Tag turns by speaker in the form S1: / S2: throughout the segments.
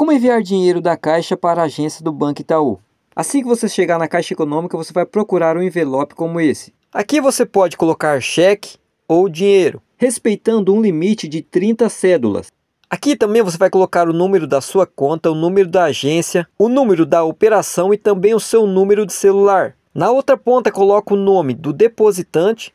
S1: Como enviar dinheiro da Caixa para a agência do Banco Itaú? Assim que você chegar na Caixa Econômica, você vai procurar um envelope como esse. Aqui você pode colocar cheque ou dinheiro, respeitando um limite de 30 cédulas. Aqui também você vai colocar o número da sua conta, o número da agência, o número da operação e também o seu número de celular. Na outra ponta coloca o nome do depositante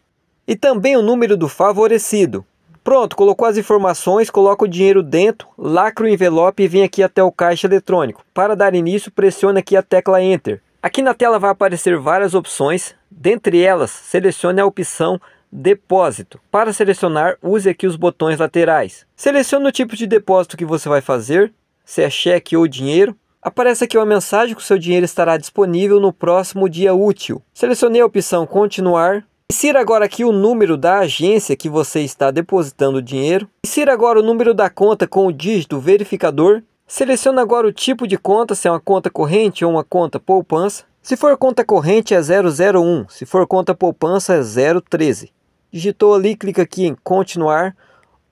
S1: e também o número do favorecido. Pronto, colocou as informações, coloca o dinheiro dentro, lacra o envelope e vem aqui até o caixa eletrônico. Para dar início, pressione aqui a tecla Enter. Aqui na tela vai aparecer várias opções, dentre elas, selecione a opção Depósito. Para selecionar, use aqui os botões laterais. Selecione o tipo de depósito que você vai fazer, se é cheque ou dinheiro. Aparece aqui uma mensagem que o seu dinheiro estará disponível no próximo dia útil. Selecionei a opção Continuar, Insira agora aqui o número da agência que você está depositando o dinheiro. Insira agora o número da conta com o dígito verificador. Seleciona agora o tipo de conta, se é uma conta corrente ou uma conta poupança. Se for conta corrente é 001, se for conta poupança é 013. Digitou ali, clica aqui em continuar.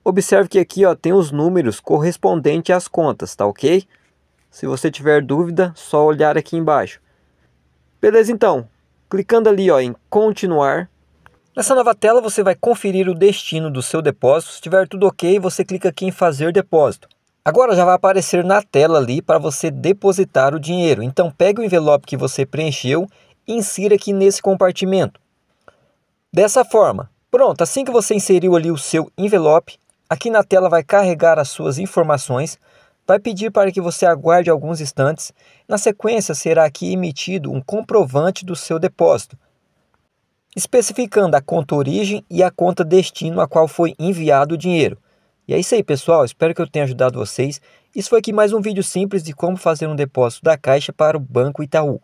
S1: Observe que aqui ó, tem os números correspondentes às contas, tá ok? Se você tiver dúvida, só olhar aqui embaixo. Beleza então, clicando ali ó, em continuar, Nessa nova tela você vai conferir o destino do seu depósito. Se tiver tudo ok, você clica aqui em fazer depósito. Agora já vai aparecer na tela ali para você depositar o dinheiro. Então pegue o envelope que você preencheu e insira aqui nesse compartimento. Dessa forma. Pronto, assim que você inseriu ali o seu envelope, aqui na tela vai carregar as suas informações, vai pedir para que você aguarde alguns instantes. Na sequência será aqui emitido um comprovante do seu depósito especificando a conta origem e a conta destino a qual foi enviado o dinheiro. E é isso aí, pessoal. Espero que eu tenha ajudado vocês. Isso foi aqui mais um vídeo simples de como fazer um depósito da Caixa para o Banco Itaú.